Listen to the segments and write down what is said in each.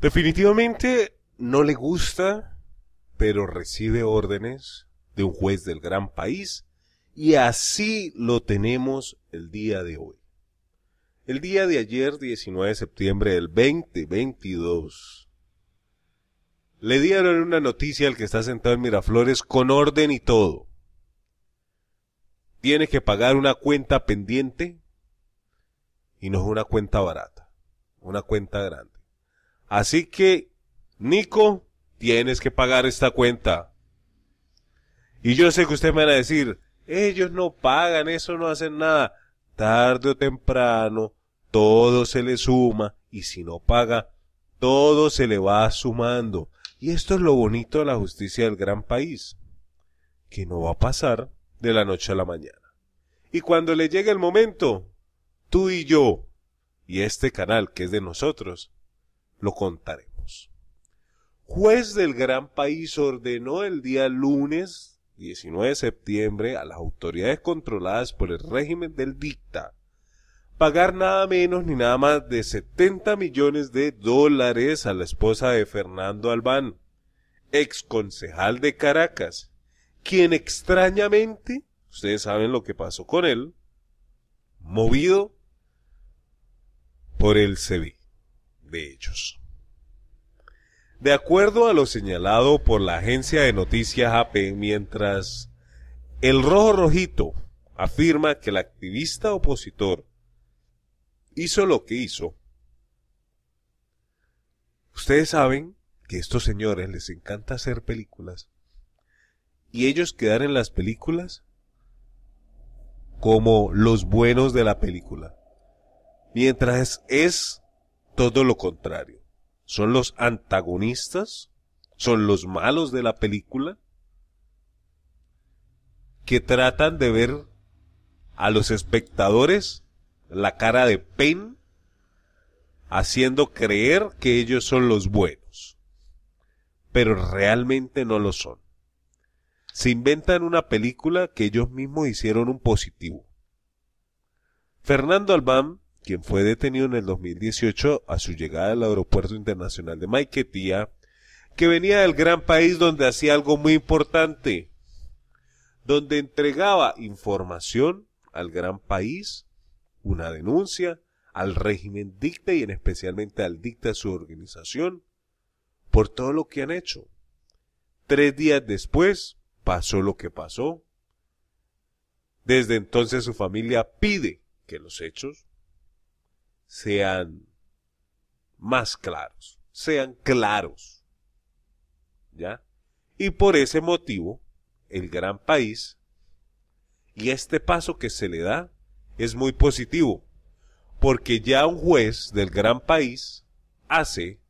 Definitivamente no le gusta, pero recibe órdenes de un juez del gran país y así lo tenemos el día de hoy. El día de ayer, 19 de septiembre del 2022, le dieron una noticia al que está sentado en Miraflores con orden y todo. Tiene que pagar una cuenta pendiente y no es una cuenta barata, una cuenta grande. Así que, Nico, tienes que pagar esta cuenta. Y yo sé que usted me van a decir, ellos no pagan, eso no hacen nada. Tarde o temprano, todo se le suma y si no paga, todo se le va sumando. Y esto es lo bonito de la justicia del gran país, que no va a pasar de la noche a la mañana. Y cuando le llegue el momento, tú y yo, y este canal que es de nosotros, lo contaremos. Juez del gran país ordenó el día lunes 19 de septiembre a las autoridades controladas por el régimen del dicta pagar nada menos ni nada más de 70 millones de dólares a la esposa de Fernando Albán, ex concejal de Caracas, quien extrañamente, ustedes saben lo que pasó con él, movido por el Sevilla de ellos. De acuerdo a lo señalado por la agencia de noticias AP, mientras el rojo rojito afirma que el activista opositor hizo lo que hizo, ustedes saben que estos señores les encanta hacer películas y ellos quedan en las películas como los buenos de la película. Mientras es todo lo contrario. Son los antagonistas, son los malos de la película, que tratan de ver a los espectadores la cara de Penn, haciendo creer que ellos son los buenos. Pero realmente no lo son. Se inventan una película que ellos mismos hicieron un positivo. Fernando Albán quien fue detenido en el 2018 a su llegada al Aeropuerto Internacional de Maiquetía, que venía del gran país donde hacía algo muy importante, donde entregaba información al gran país, una denuncia al régimen dicta y en especialmente al dicta de su organización, por todo lo que han hecho. Tres días después pasó lo que pasó. Desde entonces su familia pide que los hechos sean más claros, sean claros. ¿Ya? Y por ese motivo, el gran país y este paso que se le da es muy positivo, porque ya un juez del gran país hace,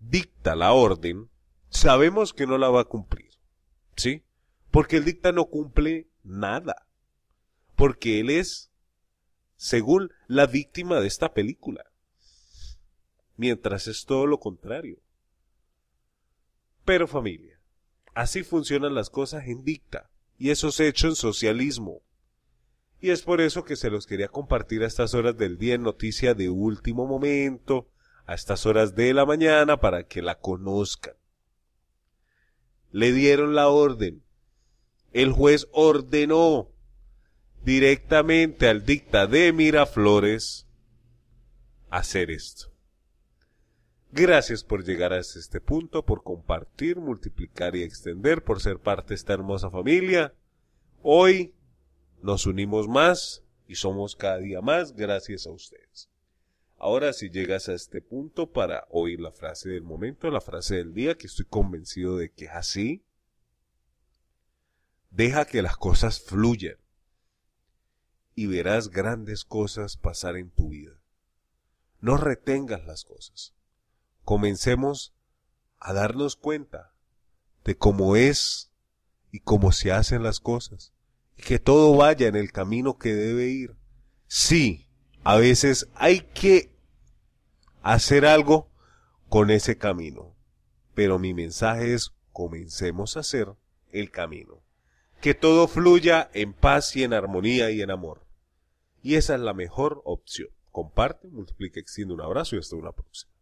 dicta la orden, sabemos que no la va a cumplir, ¿sí? Porque el dicta no cumple nada, porque él es según la víctima de esta película. Mientras es todo lo contrario. Pero familia, así funcionan las cosas en dicta, y eso se hecho en socialismo. Y es por eso que se los quería compartir a estas horas del día en noticia de último momento, a estas horas de la mañana, para que la conozcan. Le dieron la orden. El juez ordenó directamente al dicta de Miraflores hacer esto. Gracias por llegar hasta este punto, por compartir, multiplicar y extender, por ser parte de esta hermosa familia. Hoy nos unimos más y somos cada día más gracias a ustedes. Ahora si llegas a este punto para oír la frase del momento, la frase del día, que estoy convencido de que es así, deja que las cosas fluyan y verás grandes cosas pasar en tu vida. No retengas las cosas. Comencemos a darnos cuenta de cómo es y cómo se hacen las cosas, y que todo vaya en el camino que debe ir. Sí, a veces hay que hacer algo con ese camino, pero mi mensaje es comencemos a hacer el camino. Que todo fluya en paz y en armonía y en amor. Y esa es la mejor opción. Comparte, multiplica, extiende un abrazo y hasta una próxima.